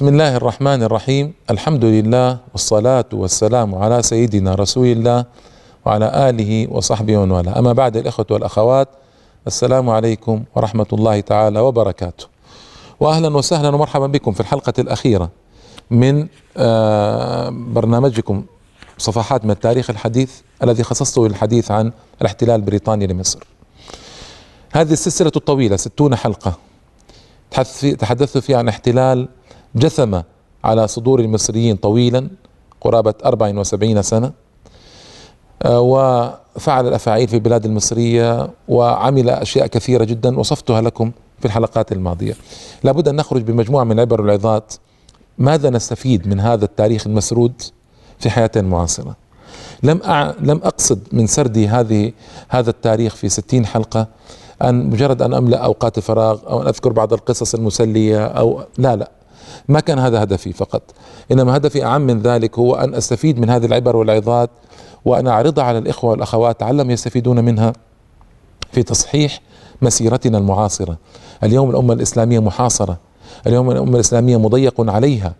بسم الله الرحمن الرحيم الحمد لله والصلاة والسلام على سيدنا رسول الله وعلى آله وصحبه ومن والاه أما بعد الإخوة والأخوات السلام عليكم ورحمة الله تعالى وبركاته وأهلا وسهلا ومرحبا بكم في الحلقة الأخيرة من آه، برنامجكم صفحات من التاريخ الحديث الذي خصصته للحديث عن الاحتلال البريطاني لمصر هذه السلسلة الطويلة ستون حلقة تحدثت فيها عن احتلال جثم على صدور المصريين طويلا قرابة 74 سنة آه، وفعل الأفاعيل في البلاد المصرية وعمل أشياء كثيرة جدا وصفتها لكم في الحلقات الماضية لابد أن نخرج بمجموعة من العبر والعظات ماذا نستفيد من هذا التاريخ المسرود في حياتنا المعاصرة لم أع... لم أقصد من سردي هذه هذا التاريخ في ستين حلقة أن مجرد أن أملأ أوقات الفراغ أو أن أذكر بعض القصص المسلية أو لا لا ما كان هذا هدفي فقط إنما هدفي أعم من ذلك هو أن أستفيد من هذه العبر والعظات وأن أعرضها على الإخوة والأخوات علم يستفيدون منها في تصحيح مسيرتنا المعاصرة اليوم الأمة الإسلامية محاصرة اليوم الأمة الإسلامية مضيق عليها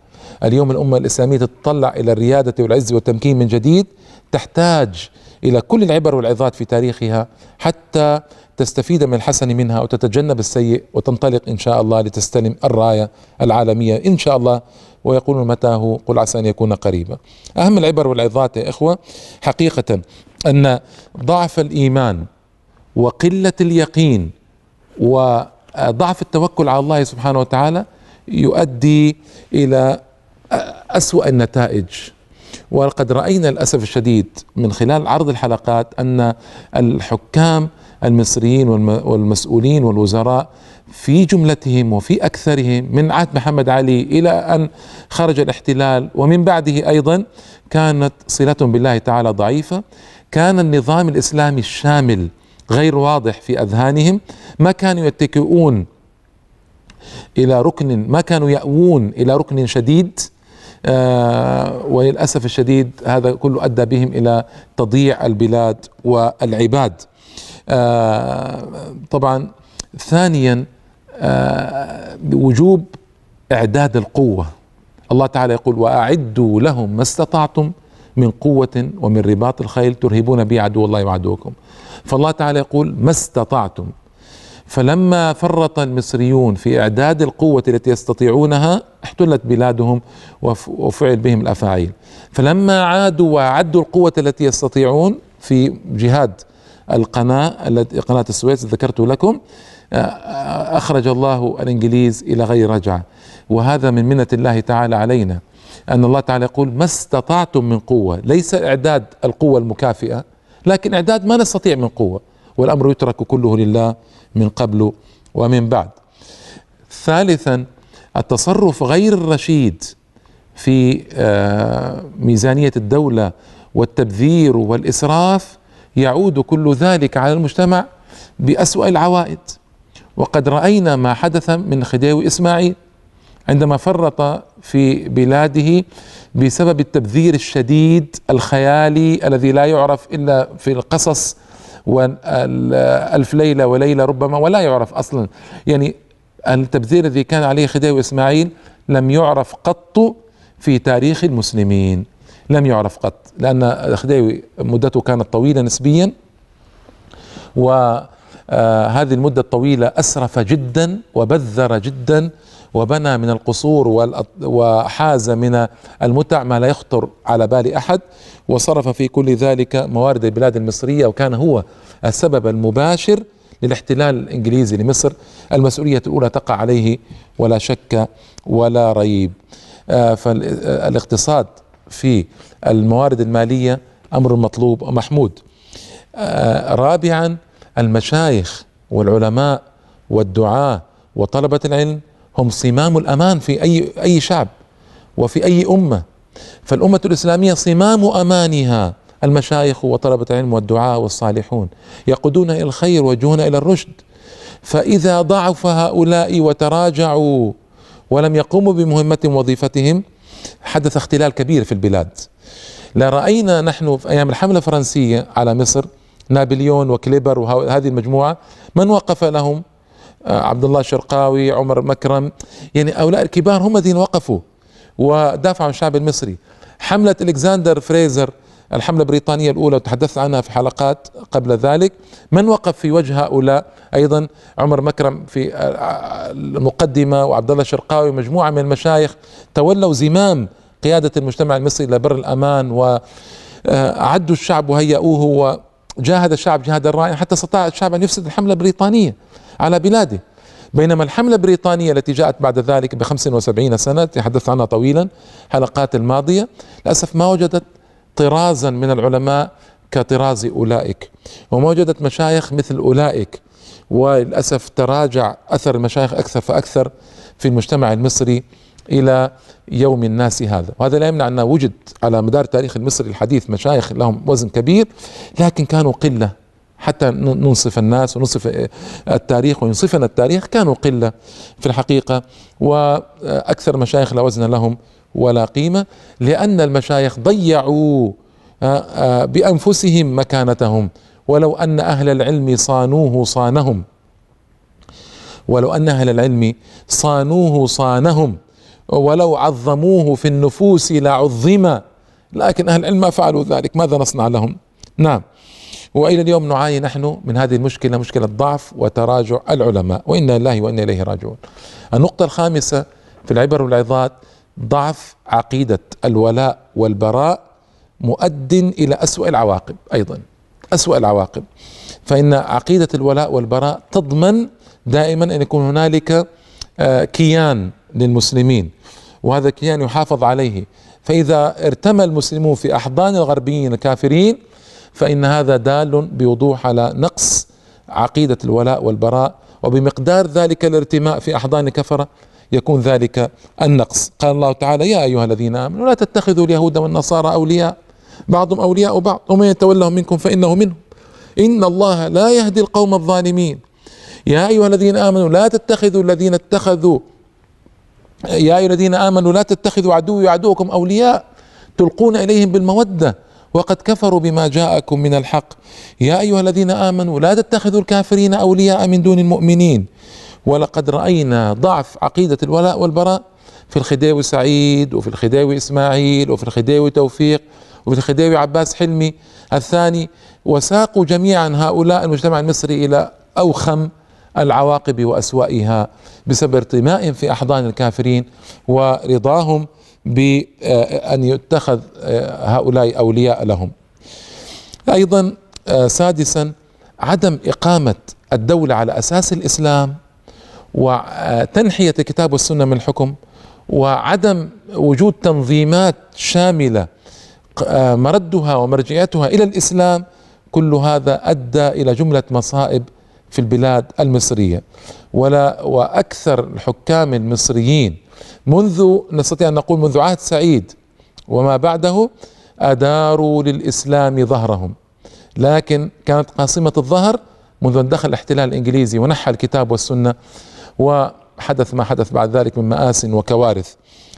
اليوم الأمة الإسلامية تتطلع إلى الريادة والعز والتمكين من جديد تحتاج إلى كل العبر والعظات في تاريخها حتى تستفيد من الحسن منها وتتجنب السيء وتنطلق إن شاء الله لتستلم الراية العالمية إن شاء الله ويقول متى هو قل عسى أن يكون قريبا أهم العبر والعظات يا إخوة حقيقة أن ضعف الإيمان وقلة اليقين وضعف التوكل على الله سبحانه وتعالى يؤدي إلى أسوأ النتائج وقد راينا للاسف الشديد من خلال عرض الحلقات ان الحكام المصريين والمسؤولين والوزراء في جملتهم وفي اكثرهم من عهد محمد علي الى ان خرج الاحتلال ومن بعده ايضا كانت صلتهم بالله تعالى ضعيفه كان النظام الاسلامي الشامل غير واضح في اذهانهم ما كانوا يتكئون الى ركن ما كانوا ياوون الى ركن شديد آه، وللأسف الشديد هذا كله أدى بهم إلى تضييع البلاد والعباد آه، طبعا ثانيا آه، وجوب إعداد القوة الله تعالى يقول وأعدوا لهم ما استطعتم من قوة ومن رباط الخيل ترهبون به عدو الله وعدوكم فالله تعالى يقول ما استطعتم فلما فرط المصريون في اعداد القوه التي يستطيعونها احتلت بلادهم وفعل بهم الافاعيل فلما عادوا واعدوا القوه التي يستطيعون في جهاد القناه التي قناه السويس ذكرت لكم اخرج الله الانجليز الى غير رجعه وهذا من منه الله تعالى علينا ان الله تعالى يقول ما استطعتم من قوه ليس اعداد القوه المكافئه لكن اعداد ما نستطيع من قوه والأمر يترك كله لله من قبل ومن بعد ثالثا التصرف غير الرشيد في آه، ميزانية الدولة والتبذير والإسراف يعود كل ذلك على المجتمع بأسوأ العوائد وقد رأينا ما حدث من خديوي إسماعيل عندما فرط في بلاده بسبب التبذير الشديد الخيالي الذي لا يعرف إلا في القصص والألف ليلة وليلة ربما ولا يعرف أصلا يعني التبذير الذي كان عليه خديوي اسماعيل لم يعرف قط في تاريخ المسلمين لم يعرف قط لأن خديوي مدته كانت طويلة نسبيا وهذه المدة الطويلة أسرف جدا وبذر جدا وبنى من القصور وحاز من المتع ما لا يخطر على بال احد وصرف في كل ذلك موارد البلاد المصريه وكان هو السبب المباشر للاحتلال الانجليزي لمصر المسؤوليه الاولى تقع عليه ولا شك ولا ريب آه، فالاقتصاد في الموارد الماليه امر مطلوب ومحمود آه، رابعا المشايخ والعلماء والدعاه وطلبه العلم هم صمام الأمان في أي أي شعب وفي أي أمة فالأمة الإسلامية صمام أمانها المشايخ وطلبة العلم والدعاء والصالحون يقودون إلى الخير وجهون إلى الرشد فإذا ضعف هؤلاء وتراجعوا ولم يقوموا بمهمتهم وظيفتهم حدث اختلال كبير في البلاد لرأينا نحن في أيام الحملة الفرنسية على مصر نابليون وكليبر وهذه المجموعة من وقف لهم آه، عبد الله شرقاوي عمر مكرم يعني هؤلاء الكبار هم الذين وقفوا ودافعوا عن الشعب المصري حملة الكساندر فريزر الحملة البريطانية الأولى وتحدثت عنها في حلقات قبل ذلك من وقف في وجه هؤلاء أيضا عمر مكرم في آه، آه، المقدمة وعبد الله شرقاوي ومجموعة من المشايخ تولوا زمام قيادة المجتمع المصري لبر الأمان وعدوا الشعب وهيئوه وجاهد الشعب جهادا رائعا حتى استطاع الشعب أن يفسد الحملة البريطانية على بلاده بينما الحملة البريطانية التي جاءت بعد ذلك ب 75 سنة تحدثت عنها طويلا حلقات الماضية للأسف ما وجدت طرازا من العلماء كطراز أولئك وما وجدت مشايخ مثل أولئك وللأسف تراجع أثر المشايخ أكثر فأكثر في المجتمع المصري إلى يوم الناس هذا وهذا لا يمنع أن وجد على مدار تاريخ المصري الحديث مشايخ لهم وزن كبير لكن كانوا قلة حتى ننصف الناس وننصف آه، التاريخ وينصفنا التاريخ كانوا قلة في الحقيقة وأكثر مشايخ لا وزن لهم ولا قيمة لأن المشايخ ضيعوا آه، آه، بأنفسهم مكانتهم ولو أن أهل العلم صانوه صانهم ولو أن أهل العلم صانوه صانهم ولو عظموه في النفوس لعظم لكن أهل العلم ما فعلوا ذلك ماذا نصنع لهم نعم والى اليوم نعاني نحن من هذه المشكله مشكله ضعف وتراجع العلماء وانا لله وانا اليه راجعون. النقطه الخامسه في العبر والعظات ضعف عقيده الولاء والبراء مؤد الى اسوء العواقب ايضا اسوء العواقب فان عقيده الولاء والبراء تضمن دائما ان يكون هنالك آه، كيان للمسلمين وهذا الكيان يحافظ عليه فاذا ارتمى المسلمون في احضان الغربيين الكافرين فإن هذا دال بوضوح على نقص عقيدة الولاء والبراء وبمقدار ذلك الارتماء في أحضان الكفرة يكون ذلك النقص قال الله تعالى يا أيها الذين آمنوا لا تتخذوا اليهود والنصارى أولياء بعضهم أولياء بعض ومن يتولهم منكم فإنه منهم إن الله لا يهدي القوم الظالمين يا أيها الذين آمنوا لا تتخذوا الذين اتخذوا يا أيها الذين آمنوا لا تتخذوا عدوي وعدوكم أولياء تلقون إليهم بالمودة وقد كفروا بما جاءكم من الحق يا ايها الذين امنوا لا تتخذوا الكافرين اولياء من دون المؤمنين ولقد راينا ضعف عقيده الولاء والبراء في الخديوي سعيد وفي الخديوي اسماعيل وفي الخديوي توفيق وفي الخديوي عباس حلمي الثاني وساقوا جميعا هؤلاء المجتمع المصري الى اوخم العواقب واسوائها بسبب ارتماء في احضان الكافرين ورضاهم بأن آه، يتخذ آه، هؤلاء أولياء لهم أيضا آه، سادسا عدم إقامة الدولة على أساس الإسلام وتنحية الكتاب والسنة من الحكم وعدم وجود تنظيمات شاملة مردها ومرجعيتها إلى الإسلام كل هذا أدى إلى جملة مصائب في البلاد المصرية ولا وأكثر الحكام المصريين منذ نستطيع أن نقول منذ عهد سعيد وما بعده أداروا للإسلام ظهرهم لكن كانت قاصمة الظهر منذ أن دخل الاحتلال الإنجليزي ونحى الكتاب والسنة وحدث ما حدث بعد ذلك من مآس وكوارث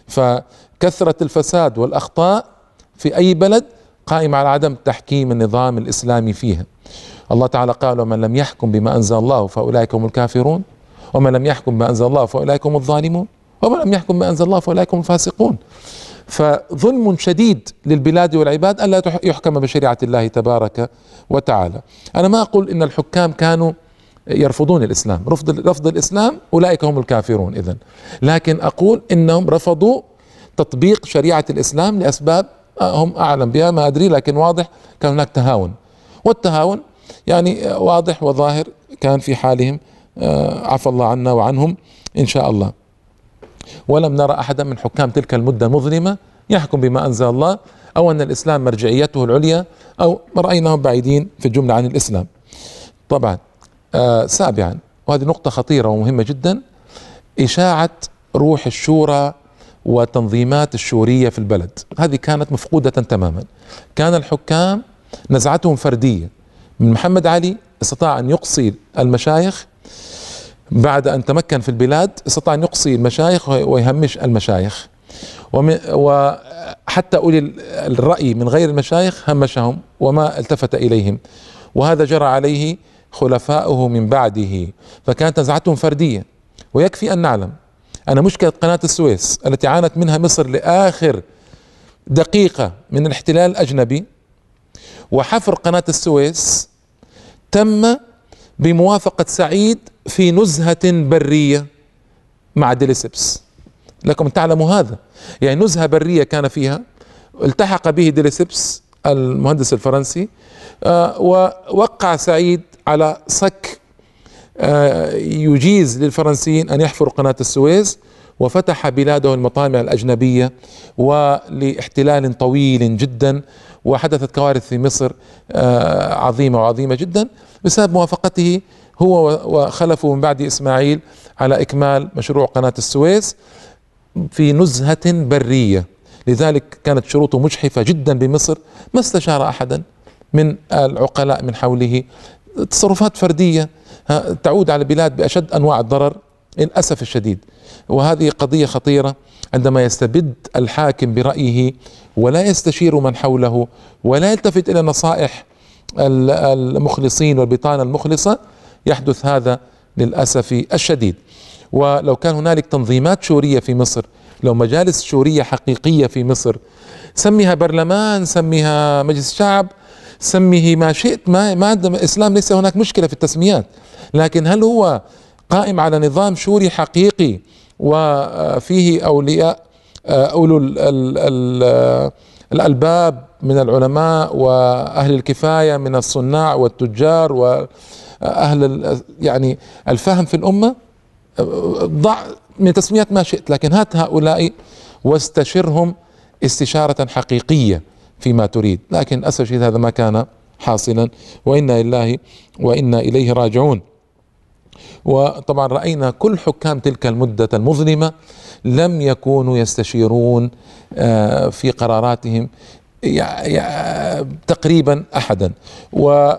فكثرة الفساد والأخطاء في أي بلد قائمة على عدم تحكيم النظام الإسلامي فيها الله تعالى قال ومن لم يحكم بما أنزل الله فأولئك هم الكافرون ومن لم يحكم بما أنزل الله فأولئك هم الظالمون ومن لم يحكم ما أنزل الله فأولئك هم الفاسقون فظلم شديد للبلاد والعباد ألا يحكم بشريعة الله تبارك وتعالى أنا ما أقول إن الحكام كانوا يرفضون الإسلام رفض, رفض الإسلام أولئك هم الكافرون اذا لكن أقول إنهم رفضوا تطبيق شريعة الإسلام لأسباب هم أعلم بها ما أدري لكن واضح كان هناك تهاون والتهاون يعني واضح وظاهر كان في حالهم آه، عفى الله عنا وعنهم إن شاء الله ولم نرى أحدا من حكام تلك المدة المظلمة يحكم بما أنزل الله أو أن الإسلام مرجعيته العليا أو رأيناهم بعيدين في الجملة عن الإسلام طبعا آه سابعا وهذه نقطة خطيرة ومهمة جدا إشاعة روح الشورى وتنظيمات الشورية في البلد هذه كانت مفقودة تماما كان الحكام نزعتهم فردية من محمد علي استطاع أن يقصي المشايخ بعد أن تمكن في البلاد استطاع أن يقصي المشايخ ويهمش المشايخ وحتى أولي الرأي من غير المشايخ همشهم وما التفت إليهم وهذا جرى عليه خلفاؤه من بعده فكانت نزعتهم فردية ويكفي أن نعلم أن مشكلة قناة السويس التي عانت منها مصر لآخر دقيقة من الاحتلال الأجنبي وحفر قناة السويس تم بموافقة سعيد في نزهة برية مع ديليسبس لكم تعلموا هذا يعني نزهة برية كان فيها التحق به ديليسبس المهندس الفرنسي آه، ووقع سعيد على صك آه، يجيز للفرنسيين أن يحفروا قناة السويس وفتح بلاده المطامع الأجنبية ولاحتلال طويل جدا وحدثت كوارث في مصر آه، عظيمة وعظيمة جدا بسبب موافقته هو وخلفه من بعد إسماعيل على إكمال مشروع قناة السويس في نزهة برية لذلك كانت شروطه مجحفة جدا بمصر ما استشار أحدا من العقلاء من حوله تصرفات فردية تعود على البلاد بأشد أنواع الضرر للأسف الشديد وهذه قضيه خطيره عندما يستبد الحاكم برايه ولا يستشير من حوله ولا يلتفت الى نصائح المخلصين والبطانه المخلصه يحدث هذا للاسف الشديد ولو كان هنالك تنظيمات شوريه في مصر لو مجالس شوريه حقيقيه في مصر سميها برلمان سميها مجلس شعب سميه ما شئت ما ما الاسلام ليس هناك مشكله في التسميات لكن هل هو قائم على نظام شوري حقيقي وفيه أولياء آه، أولو آه، الألباب من العلماء وأهل الكفاية من الصناع والتجار وأهل يعني الفهم في الأمة ضع من تسميات ما شئت لكن هات هؤلاء واستشرهم استشارة حقيقية فيما تريد لكن أسف هذا ما كان حاصلا وإنا لله وإنا إليه راجعون وطبعا رأينا كل حكام تلك المدة المظلمة لم يكونوا يستشيرون آه، في قراراتهم تقريبا أحدا و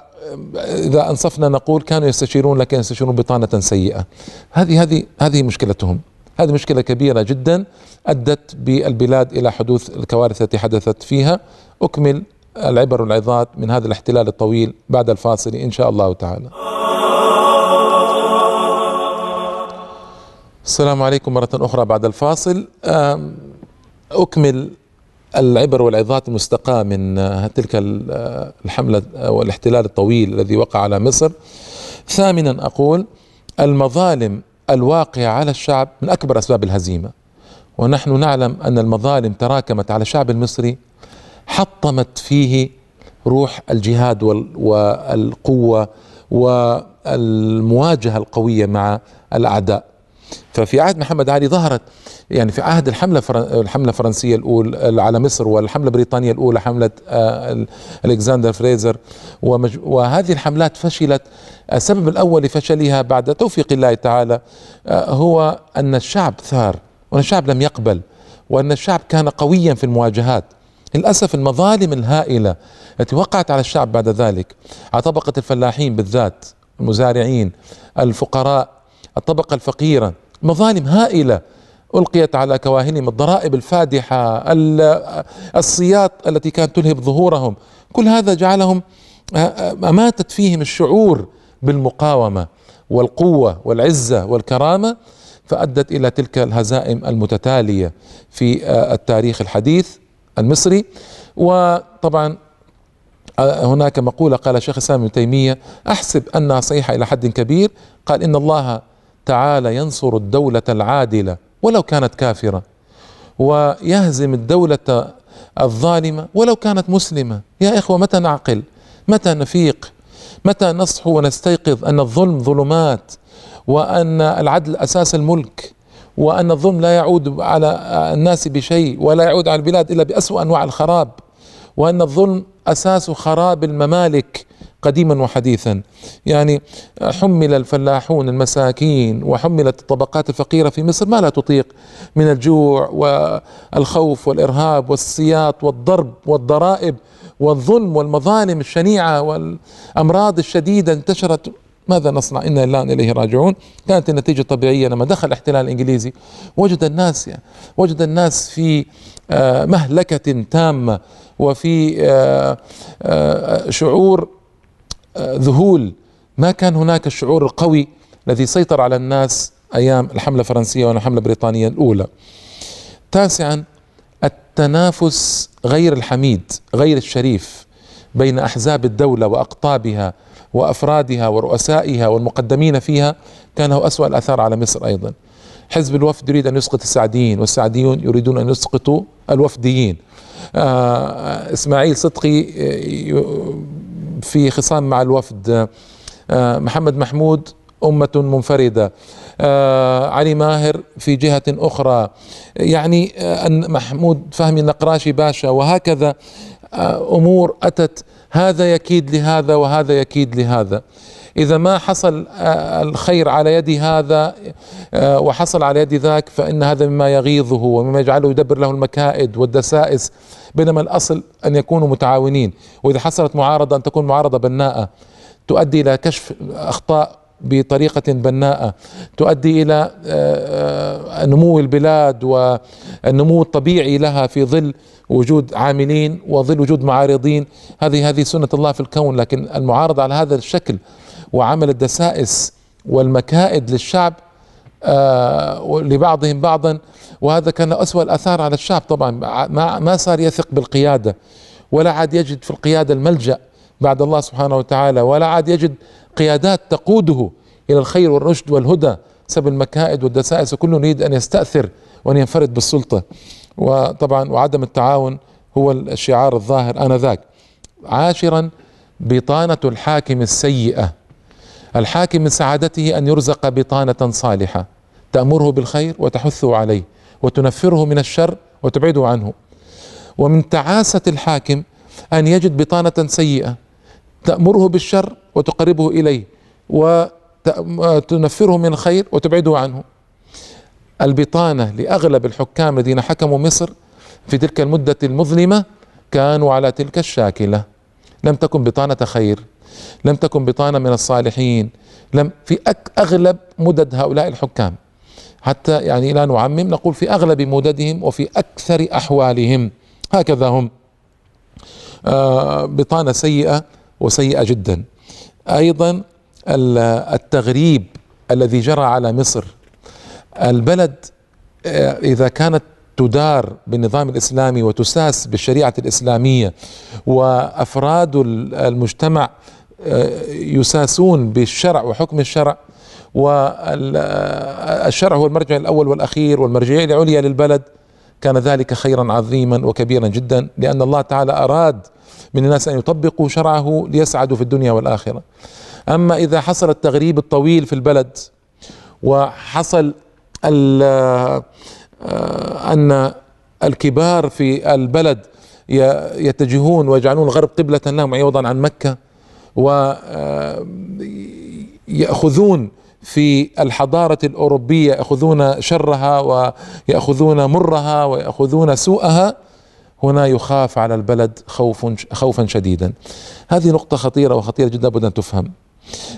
إذا أنصفنا نقول كانوا يستشيرون لكن يستشيرون بطانة سيئة هذه هذه هذه مشكلتهم هذه مشكلة كبيرة جدا أدت بالبلاد إلى حدوث الكوارث التي حدثت فيها أكمل العبر والعظات من هذا الاحتلال الطويل بعد الفاصل إن شاء الله تعالى السلام عليكم مرة أخرى بعد الفاصل أكمل العبر والعظات المستقاة من آه، تلك آه، الحملة آه، والاحتلال الطويل الذي وقع على مصر ثامنا أقول المظالم الواقعة على الشعب من أكبر أسباب الهزيمة ونحن نعلم أن المظالم تراكمت على الشعب المصري حطمت فيه روح الجهاد والقوة والمواجهة القوية مع الأعداء ففي عهد محمد علي ظهرت يعني في عهد الحملة الحملة الفرنسية الأولى على مصر والحملة البريطانية الأولى حملة آه، ألكسندر فريزر وهذه الحملات فشلت السبب الأول لفشلها بعد توفيق الله تعالى آه، هو أن الشعب ثار وأن الشعب لم يقبل وأن الشعب كان قويا في المواجهات للأسف المظالم الهائلة التي وقعت على الشعب بعد ذلك على طبقة الفلاحين بالذات المزارعين الفقراء الطبقة الفقيرة مظالم هائلة ألقيت على كواهنهم الضرائب الفادحة السياط التي كانت تلهب ظهورهم كل هذا جعلهم أماتت فيهم الشعور بالمقاومة والقوة والعزة والكرامة فأدت إلى تلك الهزائم المتتالية في التاريخ الحديث المصري وطبعا هناك مقولة قال شيخ الإسلام ابن تيمية أحسب أنها صحيحة إلى حد كبير قال إن الله تعالى ينصر الدولة العادلة ولو كانت كافرة ويهزم الدولة الظالمة ولو كانت مسلمة يا إخوة متى نعقل متى نفيق متى نصحو ونستيقظ أن الظلم ظلمات وأن العدل أساس الملك وأن الظلم لا يعود على الناس بشيء ولا يعود على البلاد إلا بأسوأ أنواع الخراب وأن الظلم اساس خراب الممالك قديما وحديثا يعني حمل الفلاحون المساكين وحملت الطبقات الفقيره في مصر ما لا تطيق من الجوع والخوف والارهاب والسياط والضرب والضرائب والظلم والمظالم الشنيعه والامراض الشديده انتشرت ماذا نصنع انا لله اليه راجعون كانت النتيجه طبيعيه لما دخل الاحتلال الانجليزي وجد الناس يعني وجد الناس في آه، مهلكه تامه وفي آه، آه، شعور آه، ذهول ما كان هناك الشعور القوي الذي سيطر على الناس ايام الحمله الفرنسيه والحمله البريطانيه الاولى. تاسعا التنافس غير الحميد غير الشريف بين احزاب الدوله واقطابها وافرادها ورؤسائها والمقدمين فيها كان له اسوا الاثار على مصر ايضا. حزب الوفد يريد ان يسقط السعديين والسعديون يريدون ان يسقطوا الوفديين آه، اسماعيل صدقي آه، في خصام مع الوفد آه، محمد محمود أمة منفردة علي ماهر في جهة أخرى يعني أن محمود فهمي النقراشي باشا وهكذا أمور أتت هذا يكيد لهذا وهذا يكيد لهذا إذا ما حصل آه، الخير على يد هذا آه، وحصل على يد ذاك فإن هذا مما يغيظه ومما يجعله يدبر له المكائد والدسائس بينما الأصل أن يكونوا متعاونين وإذا حصلت معارضة أن تكون معارضة بناءة تؤدي إلى كشف أخطاء بطريقة بناءة تؤدي إلى آه، نمو البلاد والنمو الطبيعي لها في ظل وجود عاملين وظل وجود معارضين هذه هذه سنة الله في الكون لكن المعارضة على هذا الشكل وعمل الدسائس والمكائد للشعب آه، لبعضهم بعضا وهذا كان أسوأ الأثار على الشعب طبعا ما, ما صار يثق بالقيادة ولا عاد يجد في القيادة الملجأ بعد الله سبحانه وتعالى ولا عاد يجد قيادات تقوده إلى الخير والرشد والهدى سب المكائد والدسائس وكل يريد أن يستأثر وأن ينفرد بالسلطة وطبعا وعدم التعاون هو الشعار الظاهر آنذاك عاشرا بطانة الحاكم السيئة الحاكم من سعادته أن يرزق بطانة صالحة تأمره بالخير وتحثه عليه وتنفره من الشر وتبعده عنه ومن تعاسة الحاكم أن يجد بطانة سيئة تأمره بالشر وتقربه إليه وتنفره من الخير وتبعده عنه البطانة لأغلب الحكام الذين حكموا مصر في تلك المدة المظلمة كانوا على تلك الشاكلة لم تكن بطانة خير لم تكن بطانة من الصالحين لم في أغلب مدد هؤلاء الحكام حتى يعني لا نعمم نقول في أغلب مددهم وفي أكثر أحوالهم هكذا هم آه، بطانة سيئة وسيئة جدا أيضا التغريب الذي جرى على مصر البلد آه، إذا كانت تدار بالنظام الاسلامي وتساس بالشريعه الاسلاميه وافراد المجتمع يساسون بالشرع وحكم الشرع والشرع هو المرجع الاول والاخير والمرجعيه العليا للبلد كان ذلك خيرا عظيما وكبيرا جدا لان الله تعالى اراد من الناس ان يطبقوا شرعه ليسعدوا في الدنيا والاخره. اما اذا حصل التغريب الطويل في البلد وحصل آه، ان الكبار في البلد يتجهون ويجعلون الغرب قبله لهم عوضا عن مكه ويأخذون آه، في الحضارة الأوروبية يأخذون شرها ويأخذون مرها ويأخذون سوءها هنا يخاف على البلد خوف خوفا شديدا هذه نقطة خطيرة وخطيرة جدا بد أن تفهم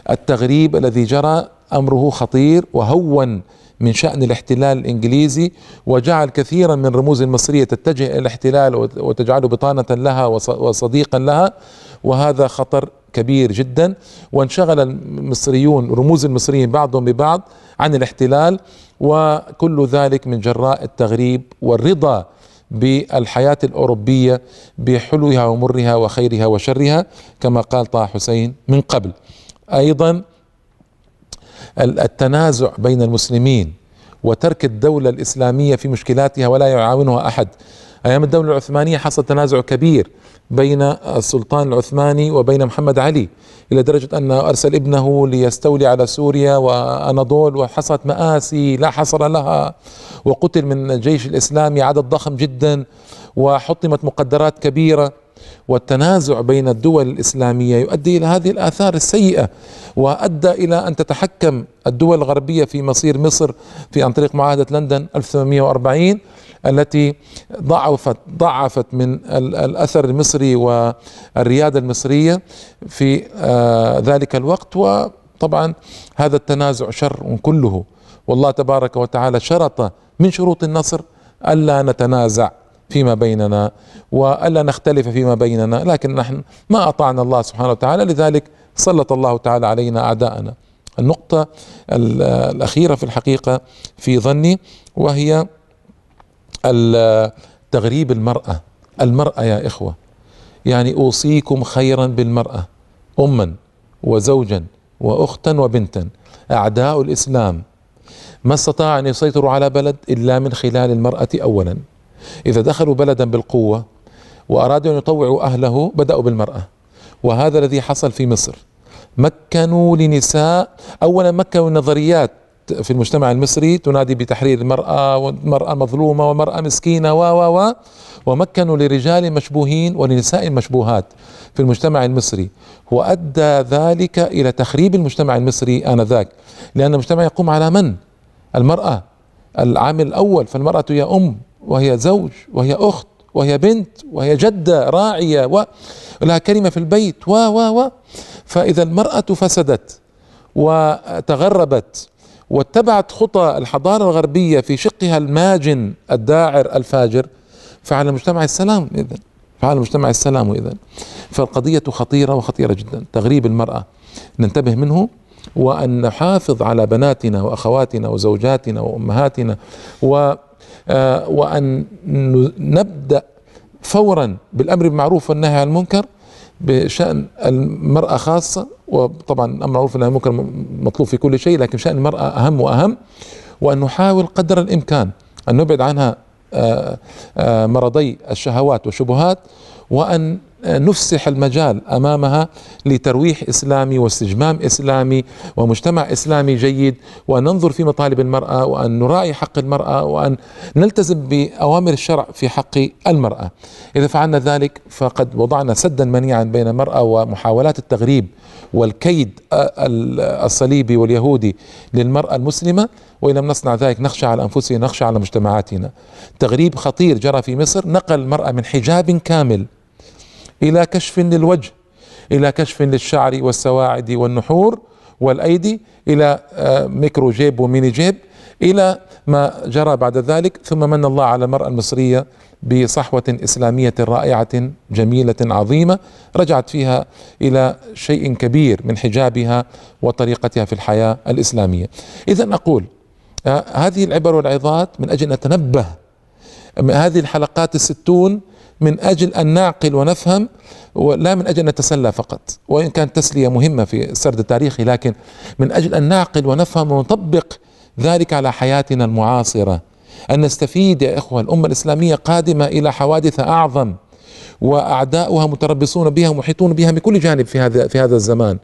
التغريب الذي جرى أمره خطير وهون من شأن الاحتلال الإنجليزي وجعل كثيرا من رموز المصرية تتجه إلى الاحتلال وتجعله بطانة لها وصديقا لها وهذا خطر كبير جدا وانشغل المصريون رموز المصريين بعضهم ببعض عن الاحتلال وكل ذلك من جراء التغريب والرضا بالحياة الأوروبية بحلوها ومرها وخيرها وشرها كما قال طه حسين من قبل أيضا التنازع بين المسلمين وترك الدولة الإسلامية في مشكلاتها ولا يعاونها أحد أيام الدولة العثمانية حصل تنازع كبير بين السلطان العثماني وبين محمد علي إلى درجة أن أرسل ابنه ليستولي على سوريا وأناضول وحصلت مآسي لا حصر لها وقتل من الجيش الإسلامي عدد ضخم جدا وحطمت مقدرات كبيرة والتنازع بين الدول الاسلاميه يؤدي الى هذه الاثار السيئه وادى الى ان تتحكم الدول الغربيه في مصير مصر في عن طريق معاهده لندن 1840 التي ضعفت ضعفت من الاثر المصري والرياده المصريه في آه، ذلك الوقت وطبعا هذا التنازع شر كله والله تبارك وتعالى شرط من شروط النصر الا نتنازع فيما بيننا والا نختلف فيما بيننا لكن نحن ما اطعنا الله سبحانه وتعالى لذلك سلط الله تعالى علينا اعداءنا النقطة الأخيرة في الحقيقة في ظني وهي تغريب المرأة المرأة يا إخوة يعني أوصيكم خيرا بالمرأة أما وزوجا وأختا وبنتا أعداء الإسلام ما استطاع أن يسيطروا على بلد إلا من خلال المرأة أولا إذا دخلوا بلدا بالقوة وأرادوا أن يطوعوا أهله بدأوا بالمرأة وهذا الذي حصل في مصر مكنوا لنساء أولا مكنوا النظريات في المجتمع المصري تنادي بتحرير المرأة والمرأة مظلومة ومرأة مسكينة و و و ومكنوا لرجال مشبوهين ولنساء مشبوهات في المجتمع المصري وأدى ذلك إلى تخريب المجتمع المصري آنذاك لأن المجتمع يقوم على من؟ المرأة العامل الأول فالمرأة يا أم وهي زوج وهي أخت وهي بنت وهي جدة راعية ولها كلمة في البيت و و و فإذا المرأة فسدت وتغربت واتبعت خطى الحضارة الغربية في شقها الماجن الداعر الفاجر فعلى المجتمع السلام إذا فعلى المجتمع السلام إذا فالقضية خطيرة وخطيرة جدا تغريب المرأة ننتبه منه وأن نحافظ على بناتنا وأخواتنا وزوجاتنا وأمهاتنا و آه، وأن نبدأ فورا بالأمر بالمعروف والنهي عن المنكر بشأن المرأة خاصة وطبعا الأمر معروف عن المنكر مطلوب في كل شيء لكن شأن المرأة أهم وأهم وأن نحاول قدر الإمكان أن نبعد عنها آه، آه، مرضي الشهوات والشبهات وأن نفسح المجال امامها لترويح اسلامي واستجمام اسلامي ومجتمع اسلامي جيد وان ننظر في مطالب المراه وان نراعي حق المراه وان نلتزم باوامر الشرع في حق المراه. اذا فعلنا ذلك فقد وضعنا سدا منيعا بين المراه ومحاولات التغريب والكيد الصليبي واليهودي للمراه المسلمه وان لم نصنع ذلك نخشى على انفسنا نخشى على مجتمعاتنا. تغريب خطير جرى في مصر نقل المراه من حجاب كامل إلى كشف للوجه إلى كشف للشعر والسواعد والنحور والأيدي إلى آه، ميكرو جيب وميني جيب إلى ما جرى بعد ذلك ثم من الله على المرأة المصرية بصحوة إسلامية رائعة جميلة عظيمة رجعت فيها إلى شيء كبير من حجابها وطريقتها في الحياة الإسلامية إذا أقول آه، هذه العبر والعظات من أجل أن نتنبه هذه الحلقات الستون من اجل ان نعقل ونفهم لا من اجل ان نتسلى فقط وان كانت تسليه مهمه في السرد التاريخي لكن من اجل ان نعقل ونفهم ونطبق ذلك على حياتنا المعاصره ان نستفيد يا اخوه الامه الاسلاميه قادمه الى حوادث اعظم واعداؤها متربصون بها محيطون بها من كل جانب في هذا في هذا الزمان.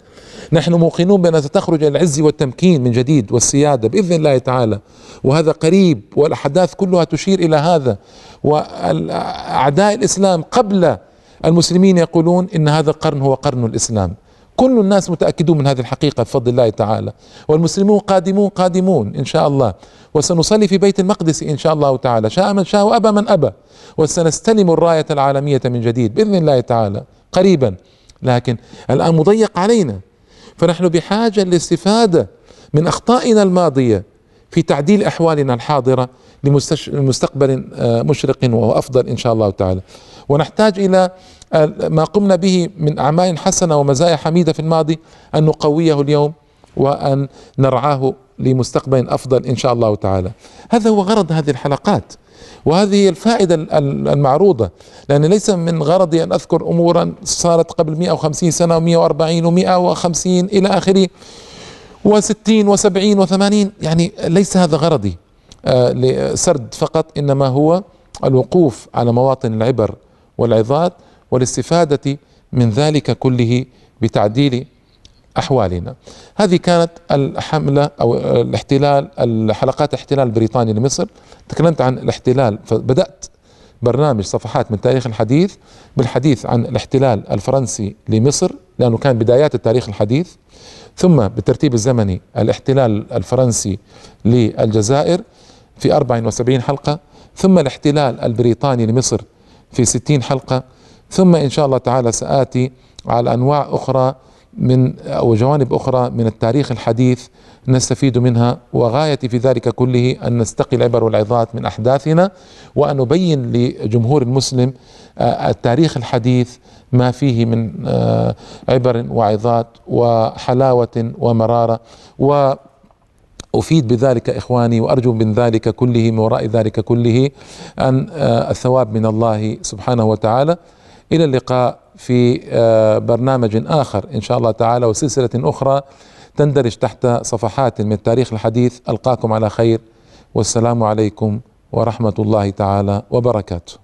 نحن موقنون بانها ستخرج الى العز والتمكين من جديد والسياده باذن الله تعالى وهذا قريب والاحداث كلها تشير الى هذا واعداء الاسلام قبل المسلمين يقولون ان هذا القرن هو قرن الاسلام كل الناس متأكدون من هذه الحقيقة بفضل الله تعالى والمسلمون قادمون قادمون إن شاء الله وسنصلي في بيت المقدس إن شاء الله تعالى شاء من شاء وأبى من أبى وسنستلم الراية العالمية من جديد بإذن الله تعالى قريبا لكن الآن مضيق علينا فنحن بحاجة للاستفادة من أخطائنا الماضية في تعديل أحوالنا الحاضرة لمستقبل آه، مشرق وأفضل إن شاء الله تعالى ونحتاج إلى ما قمنا به من أعمال حسنة ومزايا حميدة في الماضي أن نقويه اليوم وأن نرعاه لمستقبل أفضل إن شاء الله تعالى هذا هو غرض هذه الحلقات وهذه الفائدة المعروضة لأن ليس من غرضي أن أذكر أمورا صارت قبل 150 سنة و140 و150 إلى آخره و60 و70 و80 يعني ليس هذا غرضي آه، لسرد فقط إنما هو الوقوف على مواطن العبر والعظات والاستفادة من ذلك كله بتعديل أحوالنا هذه كانت الحملة أو الاحتلال الحلقات احتلال بريطانيا لمصر تكلمت عن الاحتلال فبدأت برنامج صفحات من تاريخ الحديث بالحديث عن الاحتلال الفرنسي لمصر لأنه كان بدايات التاريخ الحديث ثم بالترتيب الزمني الاحتلال الفرنسي للجزائر في 74 حلقة ثم الاحتلال البريطاني لمصر في 60 حلقة ثم إن شاء الله تعالى سآتي على أنواع أخرى من أو جوانب أخرى من التاريخ الحديث نستفيد منها وغايتي في ذلك كله أن نستقي العبر والعظات من أحداثنا وأن نبين لجمهور المسلم آه، التاريخ الحديث ما فيه من آه، عبر وعظات وحلاوة ومرارة و أفيد بذلك إخواني وأرجو من ذلك كله من وراء ذلك كله أن آه، الثواب من الله سبحانه وتعالى الى اللقاء في آه، برنامج اخر ان شاء الله تعالى وسلسله اخرى تندرج تحت صفحات من التاريخ الحديث القاكم على خير والسلام عليكم ورحمه الله تعالى وبركاته